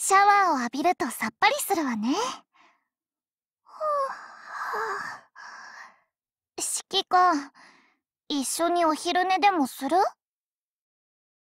シャワーを浴びるとさっぱりするわね。しき官、一緒にお昼寝でもする